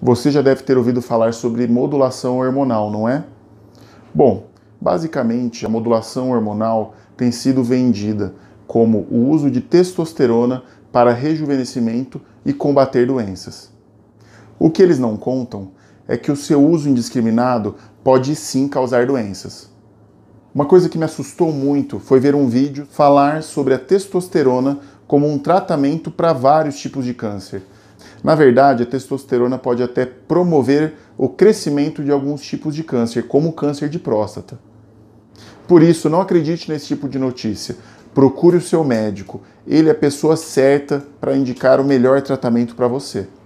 Você já deve ter ouvido falar sobre modulação hormonal, não é? Bom, basicamente a modulação hormonal tem sido vendida como o uso de testosterona para rejuvenescimento e combater doenças. O que eles não contam é que o seu uso indiscriminado pode sim causar doenças. Uma coisa que me assustou muito foi ver um vídeo falar sobre a testosterona como um tratamento para vários tipos de câncer na verdade, a testosterona pode até promover o crescimento de alguns tipos de câncer, como o câncer de próstata. Por isso, não acredite nesse tipo de notícia. Procure o seu médico, ele é a pessoa certa para indicar o melhor tratamento para você.